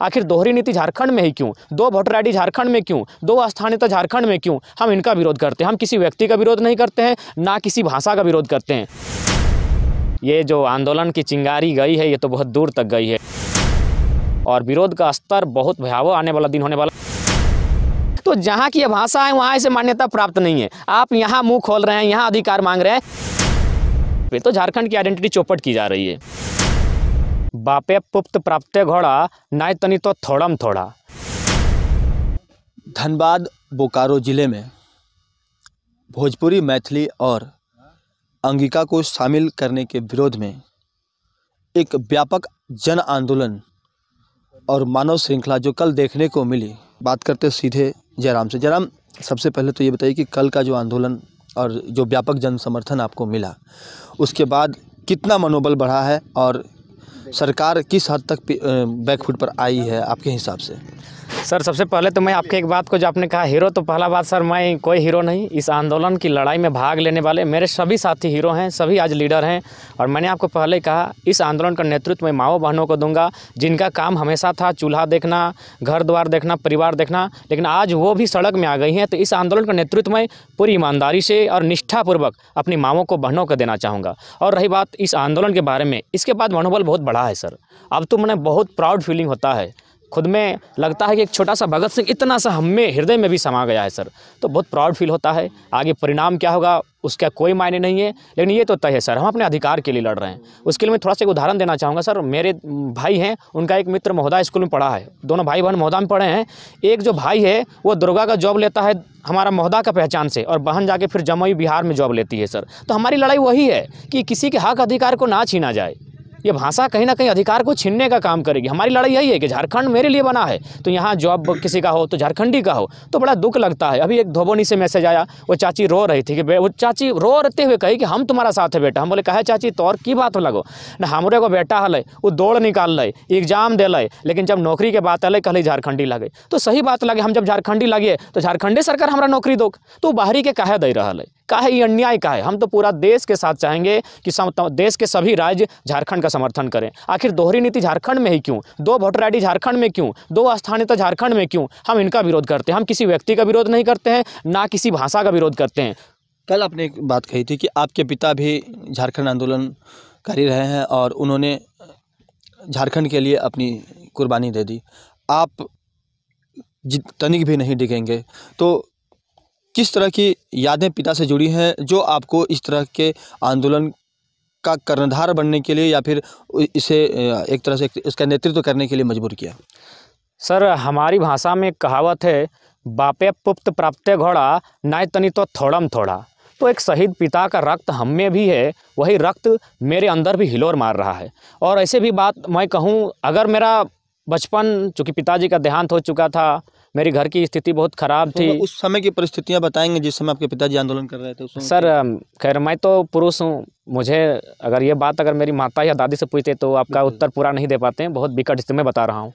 आखिर दोहरी नीति झारखंड में ही क्यों दो वोटर आई झारखंड में क्यों दो स्थानीयता झारखंड में क्यों हम इनका विरोध करते हैं हम किसी व्यक्ति का विरोध नहीं करते हैं ना किसी भाषा का विरोध करते हैं ये जो आंदोलन की चिंगारी गई है ये तो बहुत दूर तक गई है और विरोध का स्तर बहुत भयावह आने वाला दिन होने वाला तो जहाँ की यह भाषा है वहाँ इसे मान्यता प्राप्त नहीं है आप यहाँ मुँह खोल रहे हैं यहाँ अधिकार मांग रहे हैं तो झारखंड की आइडेंटिटी चौपट की जा रही है बापे पुप्त प्राप्त घोड़ा नाय तनी तो थोड़म थोड़ा धनबाद बोकारो ज़िले में भोजपुरी मैथिली और अंगिका को शामिल करने के विरोध में एक व्यापक जन आंदोलन और मानव श्रृंखला जो कल देखने को मिली बात करते सीधे जयराम से जयराम सबसे पहले तो ये बताइए कि कल का जो आंदोलन और जो व्यापक जन समर्थन आपको मिला उसके बाद कितना मनोबल बढ़ा है और सरकार किस हद तक बैकफुट पर आई है आपके हिसाब से सर सबसे पहले तो मैं आपके एक बात को जो आपने कहा हीरो तो पहला बात सर मैं कोई हीरो नहीं इस आंदोलन की लड़ाई में भाग लेने वाले मेरे सभी साथी हीरो हैं सभी आज लीडर हैं और मैंने आपको पहले कहा इस आंदोलन का नेतृत्व मैं माओ बहनों को दूंगा जिनका काम हमेशा था चूल्हा देखना घर द्वार देखना परिवार देखना लेकिन आज वो भी सड़क में आ गई हैं तो इस आंदोलन का नेतृत्व मैं पूरी ईमानदारी से और निष्ठापूर्वक अपनी माओ को बहनों को देना चाहूँगा और रही बात इस आंदोलन के बारे में इसके बाद मनोबल बहुत बढ़ा है सर अब तो मैंने बहुत प्राउड फीलिंग होता है खुद में लगता है कि एक छोटा सा भगत सिंह इतना सा हम में हृदय में भी समा गया है सर तो बहुत प्राउड फील होता है आगे परिणाम क्या होगा उसका कोई मायने नहीं है लेकिन ये तो तय है सर हम अपने अधिकार के लिए लड़ रहे हैं उसके लिए मैं थोड़ा सा एक उदाहरण देना चाहूँगा सर मेरे भाई हैं उनका एक मित्र महोदा स्कूल में पढ़ा है दोनों भाई बहन महोदा में पढ़े हैं एक जो भाई है वो दुर्गा का जॉब लेता है हमारा महोदा का पहचान से और बहन जाके फिर जमुई बिहार में जॉब लेती है सर तो हमारी लड़ाई वही है कि किसी के हक अधिकार को ना छीना जाए ये भाषा कहीं ना कहीं अधिकार को छीनने का काम करेगी हमारी लड़ाई यही है कि झारखंड मेरे लिए बना है तो यहाँ जॉब किसी का हो तो झारखंडी का हो तो बड़ा दुख लगता है अभी एक धोबोनी से मैसेज आया वो चाची रो रही थी कि वो चाची रो रहते हुए कही कि हम तुम्हारा साथ है बेटा हम बोले कहे चाची तो और की बात हो लगो ना हमारे को बेटा हल वो दौड़ निकाल लें एग्जाम दिल लेकिन जब नौकरी के बात अल कल झारखंडी लगे तो सही बात लगे हम जब झारखंडी लगे तो झारखंडी सरकार हमारा नौकरी दो तो बाहरी के कहे दे रहा है का है ये अन्याय का है हम तो पूरा देश के साथ चाहेंगे कि सम, देश के सभी राज्य झारखंड का समर्थन करें आखिर दोहरी नीति झारखंड में ही क्यों दो वोटर आई झारखंड में क्यों दो स्थानीयता झारखंड में क्यों हम इनका विरोध करते हैं हम किसी व्यक्ति का विरोध नहीं करते हैं ना किसी भाषा का विरोध करते हैं कल आपने एक बात कही थी कि आपके पिता भी झारखंड आंदोलन कर ही रहे हैं और उन्होंने झारखंड के लिए अपनी कुर्बानी दे दी आप तनिक भी नहीं डिगेंगे तो किस तरह की यादें पिता से जुड़ी हैं जो आपको इस तरह के आंदोलन का कर्णधार बनने के लिए या फिर इसे एक तरह से इसका नेतृत्व तो करने के लिए मजबूर किया सर हमारी भाषा में कहावत है बापे पुप्त प्राप्त घोड़ा नाय तनी तो थोड़म थोड़ा तो एक शहीद पिता का रक्त हम में भी है वही रक्त मेरे अंदर भी हिलोर मार रहा है और ऐसे भी बात मैं कहूँ अगर मेरा बचपन चूँकि पिताजी का देहांत हो चुका था मेरी घर की स्थिति बहुत ख़राब तो थी उस समय की परिस्थितियाँ बताएंगे जिस समय आपके पिताजी आंदोलन कर रहे थे उस सर खैर मैं तो पुरुष हूँ मुझे अगर ये बात अगर मेरी माता या दादी से पूछते तो आपका उत्तर पूरा नहीं दे पाते हैं बहुत विकट स्थिति में बता रहा हूँ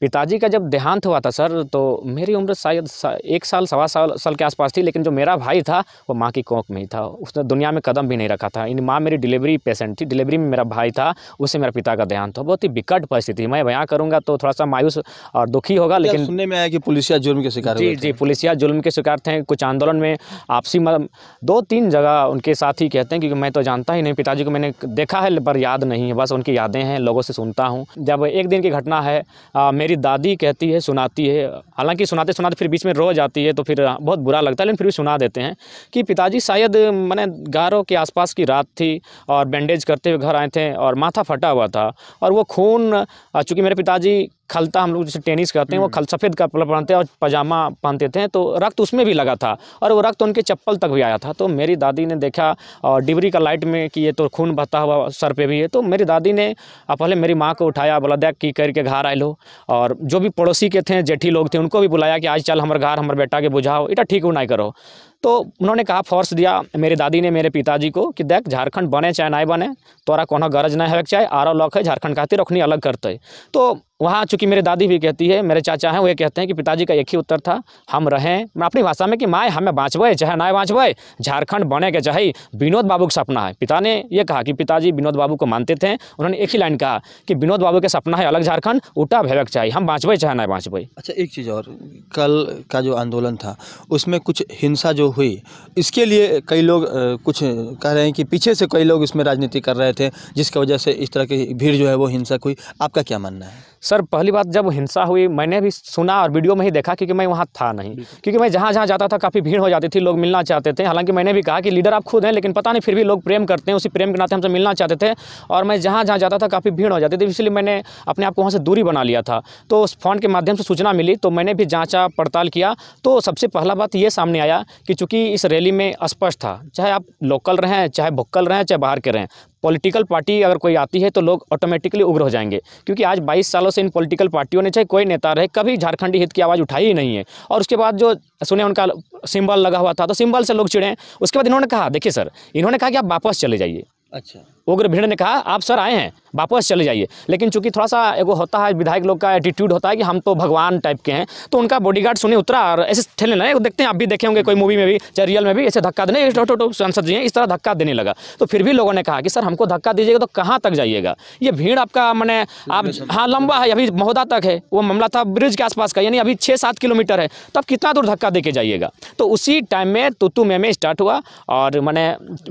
पिताजी का जब देहांत हुआ था सर तो मेरी उम्र शायद सा, एक साल सवा साल साल के आसपास थी लेकिन जो मेरा भाई था वो माँ की कोख में ही था उसने दुनिया में कदम भी नहीं रखा था इन माँ मेरी डिलीवरी पेशेंट थी डिलीवरी में मेरा भाई था उससे मेरा पिता का देहांत हुआ बहुत ही विकट परिस्थिति मैं बयां करूँगा तो थोड़ा सा मायूस और दुखी होगा लेकिन सुनने में आया कि पुलिसिया जुर्म के शिकार जी जी पुलिसिया जुर्म के शिकार थे कुछ आंदोलन में आपसी मतलब दो तीन जगह उनके साथ ही कहते हैं क्योंकि मैं तो जानता ही नहीं पिताजी को मैंने देखा है पर याद नहीं है बस उनकी यादें हैं लोगों से सुनता हूँ जब एक दिन की घटना है मेरी मेरी दादी कहती है सुनाती है हालांकि सुनाते सुनाते फिर बीच में रो जाती है तो फिर बहुत बुरा लगता है लेकिन फिर भी सुना देते हैं कि पिताजी शायद मैंने गारों के आसपास की रात थी और बैंडेज करते हुए घर आए थे और माथा फटा हुआ था और वो खून चूँकि मेरे पिताजी खलता हम लोग जैसे टेनिस कहते हैं वो हम्म। खल सफ़ेद का मतलब पहनते हैं और पजामा पहनते थे तो रक्त उसमें भी लगा था और वो रक्त उनके चप्पल तक भी आया था तो मेरी दादी ने देखा और डिबरी का लाइट में कि ये तो खून बहता हुआ सर पे भी है तो मेरी दादी ने पहले मेरी माँ को उठाया बोला देख की करके घर आए लो और जो भी पड़ोसी के थे जेठी लोग थे उनको भी बुलाया कि आज चल हमारे घर हमारे बेटा के बुझाओ इटा ठीक हो करो तो उन्होंने कहा फोर्स दिया मेरी दादी ने मेरे पिताजी को कि देख झारखंड बने चाहे ना बने तोरा कोनो गरज नहीं है चाहे आरो लोग है झारखंड खातिर रखनी अलग करते तो वहाँ चूँकि मेरे दादी भी कहती है मेरे चाचा हैं वे कहते हैं कि पिताजी का एक ही उत्तर था हम रहें मैं अपनी भाषा में कि माए हमें बाँचवाए चाहे ना बाँचवाए झारखंड बने के चाहे विनोद बाबू का सपना है पिता ने यह कहा कि पिताजी विनोद बाबू को मानते थे उन्होंने एक ही लाइन कहा कि विनोद बाबू का सपना है अलग झारखंड उल्टा भेवक चाहिए हम बाँचवाए चाहे ना बाँचवाए अच्छा एक चीज़ और कल का जो आंदोलन था उसमें कुछ हिंसा जो हुई इसके लिए कई लोग कुछ कह रहे हैं कि पीछे से कई लोग इसमें राजनीति कर रहे थे जिसकी वजह से इस तरह की भीड़ जो है वो हिंसक हुई आपका क्या मानना है सर पहली बात जब हिंसा हुई मैंने भी सुना और वीडियो में ही देखा क्योंकि मैं वहाँ था नहीं क्योंकि मैं जहाँ जहाँ जाता था काफ़ी भीड़ हो जाती थी लोग मिलना चाहते थे हालांकि मैंने भी कहा कि लीडर आप खुद हैं लेकिन पता नहीं फिर भी लोग प्रेम करते हैं उसी प्रेम के नाते हमसे मिलना चाहते थे और मैं जहाँ जहाँ जाता था काफ़ी भीड़ हो जाती थी इसलिए मैंने अपने आप को वहाँ से दूरी बना लिया था तो उस फंड के माध्यम से सूचना मिली तो मैंने भी जाँचा पड़ताल किया तो सबसे पहला बात ये सामने आया कि चूँकि इस रैली में स्पष्ट था चाहे आप लोकल रहें चाहे भुक्कल रहें चाहे बाहर के रहें पॉलिटिकल पार्टी अगर कोई आती है तो लोग ऑटोमेटिकली उग्र हो जाएंगे क्योंकि आज 22 सालों से इन पॉलिटिकल पार्टियों ने चाहे कोई नेता रहे कभी झारखंडी हित की आवाज़ उठाई ही नहीं है और उसके बाद जो सुने उनका सिंबल लगा हुआ था तो सिंबल से लोग चिड़े उसके बाद इन्होंने कहा देखिए सर इन्होंने कहा कि आप वापस चले जाइए अच्छा उग्र भीड़ ने कहा आप सर आए हैं वापस चले जाइए लेकिन चूंकि थोड़ा सा एगो होता है विधायक लोग का एटीट्यूड होता है कि हम तो भगवान टाइप के हैं तो उनका बॉडीगार्ड सुने उतरा और ऐसे ठेले ना देखते हैं आप भी देखे होंगे कोई मूवी में भी चाहे रियल में भी ऐसे धक्का देने टो सांसद जी हैं इस तरह धक्का देने लगा तो फिर भी लोगों ने कहा कि सर हमको धक्का दीजिएगा तो कहाँ तक जाइएगा ये भीड़ आपका मैंने आप हाँ लंबा है अभी महोदा तक है वो मामला था ब्रिज के आसपास का यानी अभी छः सात किलोमीटर है तो कितना दूर धक्का दे के जाइएगा तो उसी टाइम में तुतु में स्टार्ट हुआ और मैंने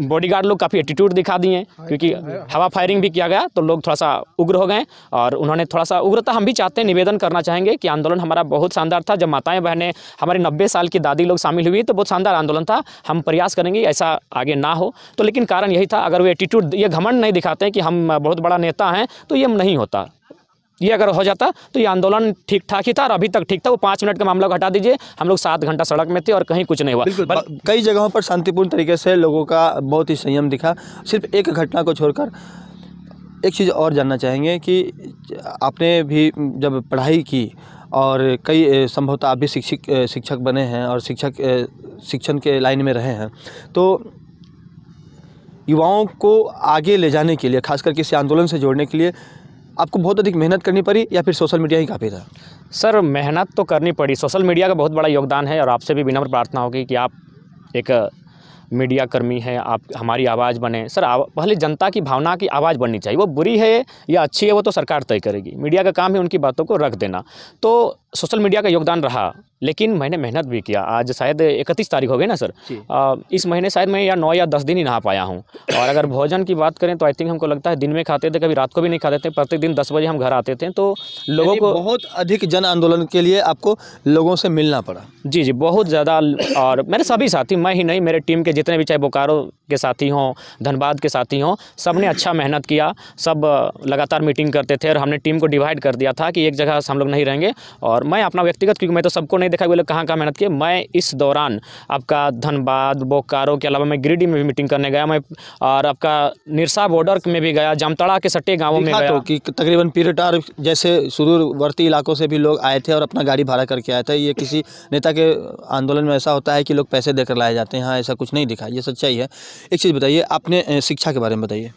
बॉडी लोग काफ़ी एटीट्यूड दिखा दिए क्योंकि की हाँ, हाँ। हवा फायरिंग भी किया गया तो लोग थोड़ा सा उग्र हो गए और उन्होंने थोड़ा सा उग्रता हम भी चाहते हैं निवेदन करना चाहेंगे कि आंदोलन हमारा बहुत शानदार था जब माताएं बहनें हमारे नब्बे साल की दादी लोग शामिल हुई तो बहुत शानदार आंदोलन था हम प्रयास करेंगे ऐसा आगे ना हो तो लेकिन कारण यही था अगर वो एटीट्यूड ये घमंड नहीं दिखाते हैं कि हम बहुत बड़ा नेता हैं तो ये नहीं होता ये अगर हो जाता तो ये आंदोलन ठीक ठाक ही था और अभी तक ठीक था वो पाँच मिनट का मामला घटा हटा दीजिए हम लोग सात घंटा सड़क में थे और कहीं कुछ नहीं हुआ पर... कई जगहों पर शांतिपूर्ण तरीके से लोगों का बहुत ही संयम दिखा सिर्फ एक घटना को छोड़कर एक चीज़ और जानना चाहेंगे कि आपने भी जब पढ़ाई की और कई संभवतः आप भी शिक्षक शिक्षक बने हैं और शिक्षक शिक्षण के लाइन में रहे हैं तो युवाओं को आगे ले जाने के लिए खासकर किसी आंदोलन से जोड़ने के लिए आपको बहुत अधिक मेहनत करनी पड़ी या फिर सोशल मीडिया ही काफ़ी था सर मेहनत तो करनी पड़ी सोशल मीडिया का बहुत बड़ा योगदान है और आपसे भी विनम्र प्रार्थना होगी कि आप एक मीडिया कर्मी हैं आप हमारी आवाज़ बने सर पहले जनता की भावना की आवाज़ बननी चाहिए वो बुरी है या अच्छी है वो तो सरकार तय करेगी मीडिया का काम है उनकी बातों को रख देना तो सोशल मीडिया का योगदान रहा लेकिन मैंने मेहनत भी किया आज शायद इकतीस तारीख हो गई ना सर आ, इस महीने शायद मैं या नौ या दस दिन ही नहा पाया हूँ और अगर भोजन की बात करें तो आई थिंक हमको लगता है दिन में खाते थे कभी रात को भी नहीं खाते थे प्रत्येक दिन दस बजे हम घर आते थे तो लोगों को बहुत अधिक जन आंदोलन के लिए आपको लोगों से मिलना पड़ा जी जी बहुत ज़्यादा और मेरे सभी साथी मैं ही नहीं मेरे टीम के जितने भी चाहे बोकारो के साथी हों धनबाद के साथी हों सब ने अच्छा मेहनत किया सब लगातार मीटिंग करते थे और हमने टीम को डिवाइड कर दिया था कि एक जगह हम लोग नहीं रहेंगे और मैं अपना व्यक्तिगत क्योंकि मैं तो सबको नहीं देखा वो लोग कहाँ कहाँ मेहनत किए मैं इस दौरान आपका धनबाद बोकारो के अलावा मैं गिरिडीह में भी मीटिंग करने गया मैं और आपका निरसा बॉर्डर में भी गया जामताड़ा के सट्टे गाँवों में गया तो कि तकरीबन पीरेटार जैसे सुदूरवर्ती इलाकों से भी लोग आए थे और अपना गाड़ी भाड़ा करके आए थे ये किसी नेता के आंदोलन में ऐसा होता है कि लोग पैसे देकर लाए जाते हैं हाँ ऐसा कुछ नहीं दिखा ये सच्चाई है एक चीज़ बताइए आपने शिक्षा के बारे में बताइए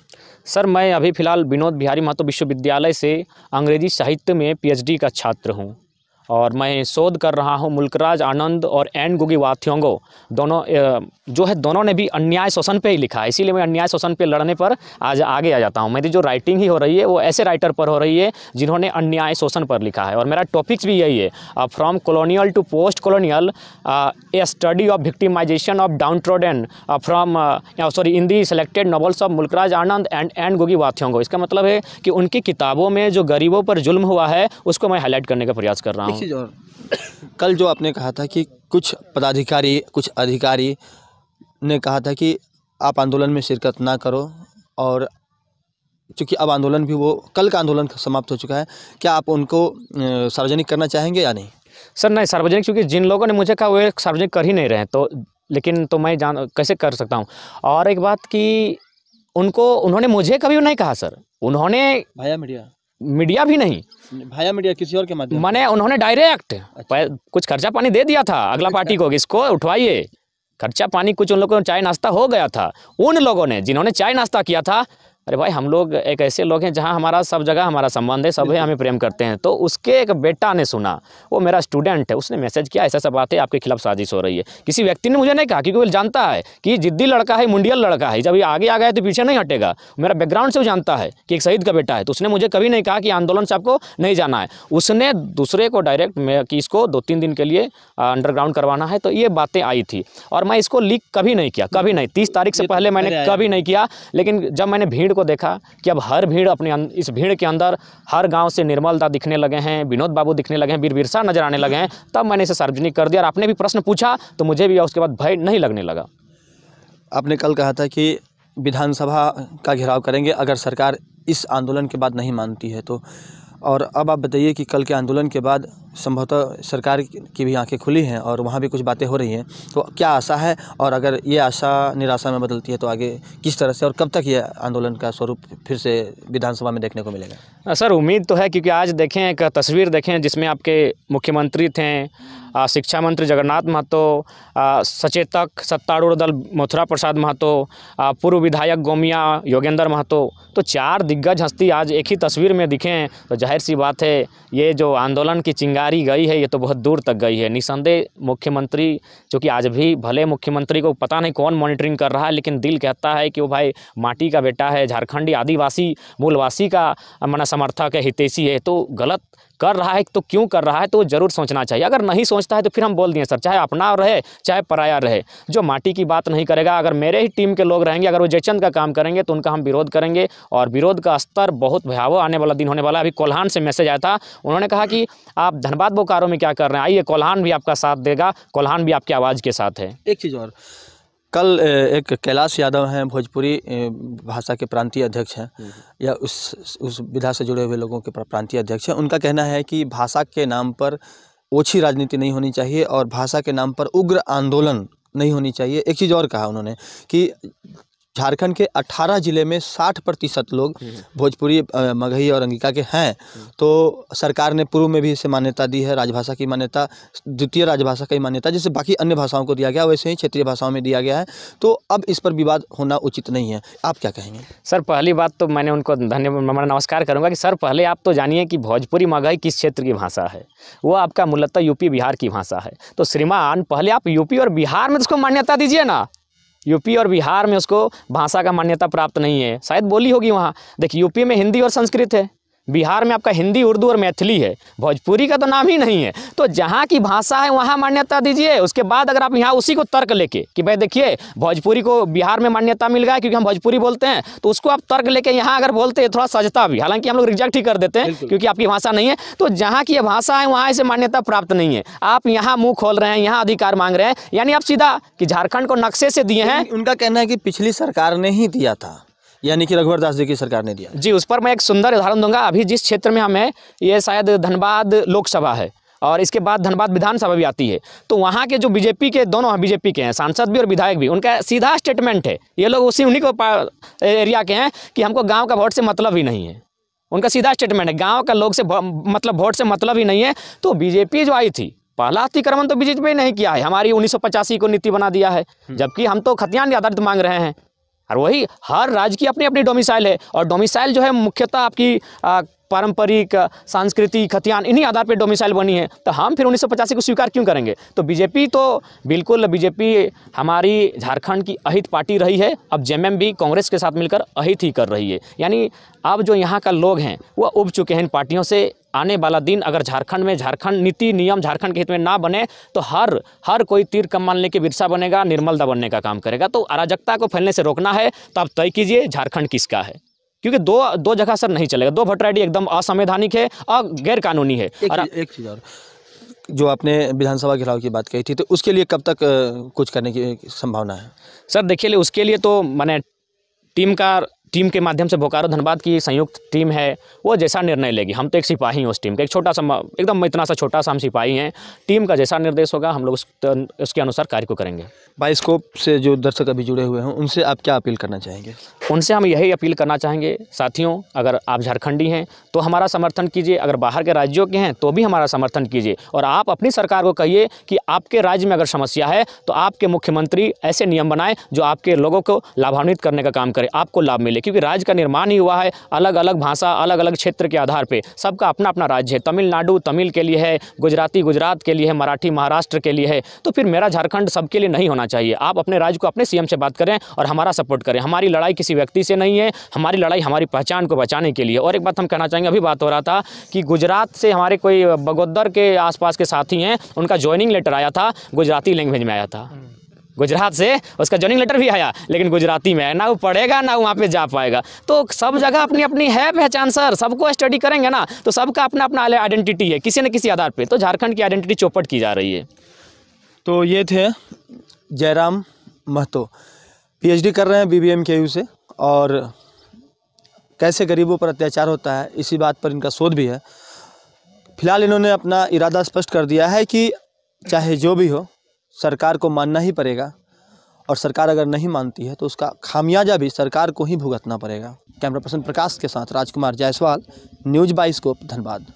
सर मैं अभी फ़िलहाल विनोद बिहारी महतो विश्वविद्यालय से अंग्रेजी साहित्य में पीएचडी का छात्र हूँ और मैं शोध कर रहा हूँ मुल्कराज आनंद और एन गुगी वाथ्योंगो दोनों जो है दोनों ने भी अन्याय शोषण पे ही लिखा है इसीलिए मैं अन्याय शोषण पे लड़ने पर आज आगे आ जाता हूँ मेरी जो राइटिंग ही हो रही है वो ऐसे राइटर पर हो रही है जिन्होंने अन्याय शोषण पर लिखा है और मेरा टॉपिक्स भी यही है from colonial to post colonial a study of victimisation of downtrodden from sorry in the selected novels of Mulk Raj Anand and Ngugi wa Thiong'o इसका मतलब है कि उनकी किताबों में जो गरीबों पर जुल्म हुआ है उसको मैं हाईलाइट करने का प्रयास कर रहा हूँ चीज़ और कल जो आपने कहा था कि कुछ पदाधिकारी कुछ अधिकारी ने कहा था कि आप आंदोलन में शिरकत ना करो और चूँकि अब आंदोलन भी वो कल का आंदोलन समाप्त हो चुका है क्या आप उनको सार्वजनिक करना चाहेंगे या नहीं सर नहीं सार्वजनिक चूँकि जिन लोगों ने मुझे कहा वो सार्वजनिक कर ही नहीं रहे तो लेकिन तो मैं जान कैसे कर सकता हूँ और एक बात कि उनको उन्होंने मुझे कभी नहीं कहा सर उन्होंने भैया मीडिया मीडिया भी नहीं भाया मीडिया किसी और के माध्यम मैंने उन्होंने डायरेक्ट अच्छा। कुछ खर्चा पानी दे दिया था अगला अच्छा। पार्टी को इसको उठवाइए खर्चा पानी कुछ उन लोगों को चाय नाश्ता हो गया था उन लोगों ने जिन्होंने चाय नाश्ता किया था अरे भाई हम लोग एक ऐसे लोग हैं जहाँ हमारा सब जगह हमारा संबंध है सब है हमें प्रेम करते हैं तो उसके एक बेटा ने सुना वो मेरा स्टूडेंट है उसने मैसेज किया ऐसा सब बात है आपके खिलाफ साजिश हो रही है किसी व्यक्ति ने मुझे नहीं कहा क्योंकि वो जानता है कि जिद्दी लड़का है मुंडियल लड़का है जब ये आगे आ गया है तो पीछे नहीं हटेगा मेरा बैकग्राउंड से वो जानता है कि एक शहीद का बेटा है तो उसने मुझे कभी नहीं कहा कि आंदोलन से आपको नहीं जाना है उसने दूसरे को डायरेक्ट कि इसको दो तीन दिन के लिए अंडरग्राउंड करवाना है तो ये बातें आई थी और मैं इसको लीक कभी नहीं किया कभी नहीं तीस तारीख से तो पहले मैंने कभी नहीं किया लेकिन जब मैंने भीड़ को को देखा कि अब हर भीड़ अपने अं-, इस भीड़ के अंदर हर गांव से निर्मल दा दिखने लगे हैं विनोद बाबू दिखने लगे हैं वीर बिरसा नजर आने लगे हैं तब मैंने इसे सार्वजनिक कर दिया और आपने भी प्रश्न पूछा तो मुझे भी उसके बाद भय नहीं लगने लगा आपने कल कहा था कि विधानसभा का घेराव करेंगे अगर सरकार इस आंदोलन के बाद नहीं मानती है तो और अब आप बताइए कि कल के आंदोलन के बाद संभवतः सरकार की भी आंखें खुली हैं और वहाँ भी कुछ बातें हो रही हैं तो क्या आशा है और अगर ये आशा निराशा में बदलती है तो आगे किस तरह से और कब तक ये आंदोलन का स्वरूप फिर से विधानसभा में देखने को मिलेगा सर उम्मीद तो है क्योंकि आज देखें एक तस्वीर देखें जिसमें आपके मुख्यमंत्री थे शिक्षा मंत्री जगन्नाथ महतो सचेतक सत्तारूढ़ दल मथुरा प्रसाद महतो पूर्व विधायक गोमिया योगेंद्र महतो तो चार दिग्गज हस्ती आज एक ही तस्वीर में हैं तो जाहिर सी बात है ये जो आंदोलन की चिंगा गाड़ी गई है ये तो बहुत दूर तक गई है निसंदेह मुख्यमंत्री जो कि आज भी भले मुख्यमंत्री को पता नहीं कौन मॉनिटरिंग कर रहा है लेकिन दिल कहता है कि वो भाई माटी का बेटा है झारखंडी आदिवासी मूलवासी का मना समर्थक है हितेशी है तो गलत कर रहा है तो क्यों कर रहा है तो वो ज़रूर सोचना चाहिए अगर नहीं सोचता है तो फिर हम बोल दिए सर चाहे अपना रहे चाहे पराया रहे जो माटी की बात नहीं करेगा अगर मेरे ही टीम के लोग रहेंगे अगर वो जयचंद का काम करेंगे तो उनका हम विरोध करेंगे और विरोध का स्तर बहुत भयावह आने वाला दिन होने वाला अभी कोल्हान से मैसेज आया था उन्होंने कहा कि आप धनबाद बोकारो में क्या कर रहे हैं आइए कोल्हान भी आपका साथ देगा कोल्हान भी आपकी आवाज़ के साथ है एक चीज़ और कल एक कैलाश यादव हैं भोजपुरी भाषा के प्रांतीय अध्यक्ष हैं हम्म, हम्म। या उस उस विधा से जुड़े हुए लोगों के प्रांतीय अध्यक्ष हैं उनका कहना है कि भाषा के नाम पर ओछी राजनीति नहीं होनी चाहिए और भाषा के नाम पर उग्र आंदोलन नहीं होनी चाहिए एक चीज़ और कहा उन्होंने कि झारखंड के 18 ज़िले में 60 प्रतिशत लोग हम्म। भोजपुरी मगही और अंगिका के हैं हम्म। तो सरकार ने पूर्व में भी इसे मान्यता दी है राजभाषा की मान्यता द्वितीय राजभाषा की मान्यता जैसे बाकी अन्य भाषाओं को दिया गया वैसे ही क्षेत्रीय भाषाओं में दिया गया है तो अब इस पर विवाद होना उचित नहीं है आप क्या कहेंगे सर पहली बात तो मैंने उनको धन्यवाद नमस्कार करूँगा कि सर पहले आप तो जानिए कि भोजपुरी मगही किस क्षेत्र की भाषा है वो आपका मूलतः यूपी बिहार की भाषा है तो श्रीमान पहले आप यूपी और बिहार में तो उसको मान्यता दीजिए ना यूपी और बिहार में उसको भाषा का मान्यता प्राप्त नहीं है शायद बोली होगी वहाँ देखिए यूपी में हिंदी और संस्कृत है बिहार में आपका हिंदी उर्दू और मैथिली है भोजपुरी का तो नाम ही नहीं है तो जहाँ की भाषा है वहाँ मान्यता दीजिए उसके बाद अगर आप यहाँ उसी को तर्क लेके कि भाई देखिए भोजपुरी को बिहार में मान्यता मिल गया क्योंकि हम भोजपुरी बोलते हैं तो उसको आप तर्क लेके यहाँ अगर बोलते हैं थोड़ा सजता भी हालांकि हम लोग रिजेक्ट ही कर देते हैं क्योंकि आपकी भाषा नहीं है तो जहाँ की भाषा है वहाँ इसे मान्यता प्राप्त नहीं है आप यहाँ मुँह खोल रहे हैं यहाँ अधिकार मांग रहे हैं यानी आप सीधा कि झारखंड को नक्शे से दिए हैं उनका कहना है कि पिछली सरकार ने ही दिया था यानी कि रघुवर दास जी की सरकार ने दिया जी उस पर मैं एक सुंदर उदाहरण दूंगा अभी जिस क्षेत्र में हम हैं ये शायद धनबाद लोकसभा है और इसके बाद धनबाद विधानसभा भी आती है तो वहाँ के जो बीजेपी के दोनों हैं बीजेपी के हैं सांसद भी और विधायक भी उनका सीधा स्टेटमेंट है ये लोग उसी उन्हीं को एरिया के हैं कि हमको गाँव का वोट से मतलब ही नहीं है उनका सीधा स्टेटमेंट है गाँव का लोग से मतलब वोट से मतलब ही नहीं है तो बीजेपी जो आई थी पहला अतिक्रमण तो बीजेपी ने नहीं किया है हमारी उन्नीस को नीति बना दिया है जबकि हम तो खतियान आधारित मांग रहे हैं और वही हर राज्य की अपनी अपनी डोमिसाइल है और डोमिसाइल जो है मुख्यतः आपकी आ, पारंपरिक सांस्कृतिक खतियान इन्हीं आधार पर डोमिसाइल बनी है तो हम फिर उन्नीस को स्वीकार क्यों करेंगे तो बीजेपी तो बिल्कुल बीजेपी हमारी झारखंड की अहित पार्टी रही है अब जेएमएम भी कांग्रेस के साथ मिलकर अहित ही कर रही है यानी अब जो यहाँ का लोग हैं वह उब चुके हैं इन पार्टियों से आने वाला दिन अगर झारखंड में झारखंड नीति नियम झारखंड के हित में ना बने तो हर हर कोई तीर कमान लेके बिरसा बनेगा निर्मलदा बनने का काम करेगा तो अराजकता को फैलने से रोकना है तो आप तय कीजिए झारखंड किसका है क्योंकि दो दो जगह सर नहीं चलेगा दो भोटर आई एकदम असंवैधानिक है और गैर कानूनी है एक, एक चीज़ और जो आपने विधानसभा घेराव की बात कही थी तो उसके लिए कब तक कुछ करने की संभावना है सर देखिए उसके लिए तो मैंने टीम का टीम के माध्यम से बोकारो धनबाद की संयुक्त टीम है वो जैसा निर्णय लेगी हम तो एक सिपाही हैं उस टीम का एक छोटा सा एकदम इतना सा छोटा सा हम सिपाही हैं टीम का जैसा निर्देश होगा हम लोग उस उसके अनुसार कार्य को करेंगे बाइस्कोप से जो दर्शक अभी जुड़े हुए हैं उनसे आप क्या अपील करना चाहेंगे उनसे हम यही अपील करना चाहेंगे साथियों अगर आप झारखंडी हैं तो हमारा समर्थन कीजिए अगर बाहर के राज्यों के हैं तो भी हमारा समर्थन कीजिए और आप अपनी सरकार को कहिए कि आपके राज्य में अगर समस्या है तो आपके मुख्यमंत्री ऐसे नियम बनाएं जो आपके लोगों को लाभान्वित करने का काम करें आपको लाभ मिले राज्य क्योंकि राज्य का निर्माण ही हुआ है अलग अलग भाषा अलग अलग क्षेत्र के आधार पर सबका अपना अपना राज्य है तमिलनाडु तमिल के लिए है गुजराती गुजरात के लिए है मराठी महाराष्ट्र के लिए है तो फिर मेरा झारखंड सबके लिए नहीं होना चाहिए आप अपने राज्य को अपने सीएम से बात करें और हमारा सपोर्ट करें हमारी लड़ाई किसी व्यक्ति से नहीं है हमारी लड़ाई हमारी पहचान को बचाने के लिए और एक बात हम कहना चाहेंगे अभी बात हो रहा था कि गुजरात से हमारे कोई बगोदर के आसपास के साथी हैं उनका ज्वाइनिंग लेटर आया था गुजराती लैंग्वेज में आया था हम्म। गुजरात से उसका ज्वाइनिंग लेटर भी आया लेकिन गुजराती में ना वो पढ़ेगा ना वहाँ पर जा पाएगा तो सब जगह अपनी अपनी है पहचान सर सबको स्टडी करेंगे ना तो सबका अपना अपना आइडेंटिटी है किसी न किसी आधार पर तो झारखंड की आइडेंटिटी चौपट की जा रही है तो ये थे जयराम महतो पी कर रहे हैं के यू से और कैसे गरीबों पर अत्याचार होता है इसी बात पर इनका शोध भी है फिलहाल इन्होंने अपना इरादा स्पष्ट कर दिया है कि चाहे जो भी हो सरकार को मानना ही पड़ेगा और सरकार अगर नहीं मानती है तो उसका खामियाजा भी सरकार को ही भुगतना पड़ेगा कैमरा पर्सन प्रकाश के साथ राजकुमार जायसवाल न्यूज़ बाईस को धन्यवाद